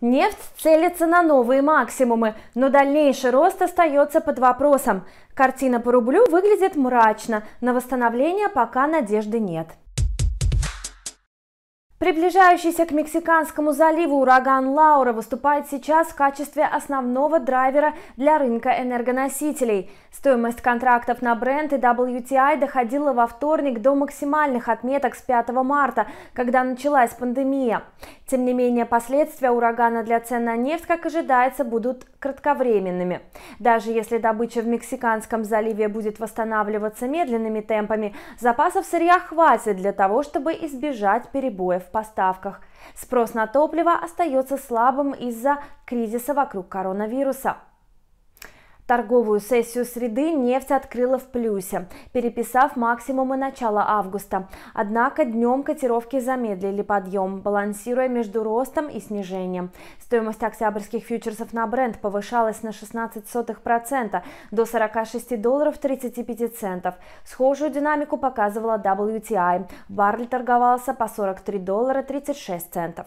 Нефть целится на новые максимумы, но дальнейший рост остается под вопросом. Картина по рублю выглядит мрачно, на восстановление пока надежды нет. Приближающийся к Мексиканскому заливу ураган Лаура выступает сейчас в качестве основного драйвера для рынка энергоносителей. Стоимость контрактов на бренд и WTI доходила во вторник до максимальных отметок с 5 марта, когда началась пандемия. Тем не менее, последствия урагана для цен на нефть, как ожидается, будут кратковременными. Даже если добыча в Мексиканском заливе будет восстанавливаться медленными темпами, запасов сырья хватит для того, чтобы избежать перебоев по поставках. Спрос на топливо остается слабым из-за кризиса вокруг коронавируса. Торговую сессию среды нефть открыла в плюсе, переписав максимумы начала августа. Однако днем котировки замедлили подъем, балансируя между ростом и снижением. Стоимость октябрьских фьючерсов на бренд повышалась на 16% до 46 долларов 35 центов. Схожую динамику показывала WTI. Баррель торговался по 43 доллара 36 центов.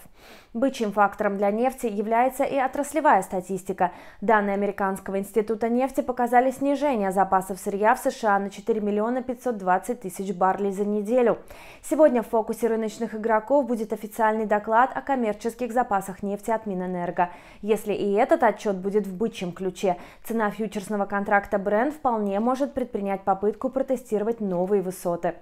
Бычьим фактором для нефти является и отраслевая статистика. Данные Американского института нефти показали снижение запасов сырья в США на 4 миллиона 520 тысяч баррелей за неделю. Сегодня в фокусе рыночных игроков будет официальный доклад о коммерческих запасах нефти от Минэнерго. Если и этот отчет будет в бычьем ключе, цена фьючерсного контракта Brent вполне может предпринять попытку протестировать новые высоты.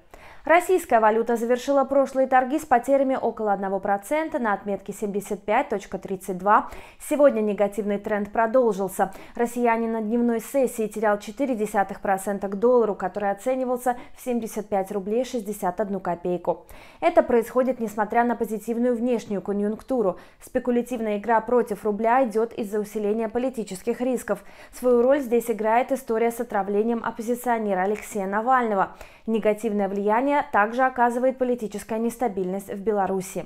Российская валюта завершила прошлые торги с потерями около 1% на отметке 75.32. Сегодня негативный тренд продолжился. Россияне на дневном дневной сессии терял 0,4% к доллару, который оценивался в 75 рублей 61 копейку. Это происходит несмотря на позитивную внешнюю конъюнктуру. Спекулятивная игра против рубля идет из-за усиления политических рисков. Свою роль здесь играет история с отравлением оппозиционера Алексея Навального. Негативное влияние также оказывает политическая нестабильность в Беларуси.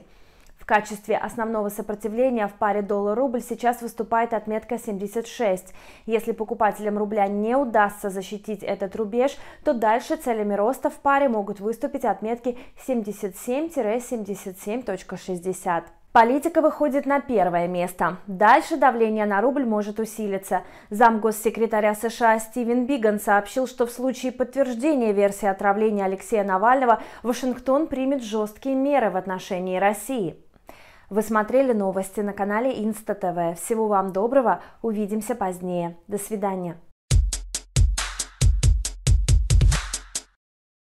В качестве основного сопротивления в паре доллар-рубль сейчас выступает отметка 76. Если покупателям рубля не удастся защитить этот рубеж, то дальше целями роста в паре могут выступить отметки 77-77.60. Политика выходит на первое место. Дальше давление на рубль может усилиться. Замгоссекретаря США Стивен Биган сообщил, что в случае подтверждения версии отравления Алексея Навального Вашингтон примет жесткие меры в отношении России. Вы смотрели новости на канале Инста ТВ. Всего вам доброго. Увидимся позднее. До свидания.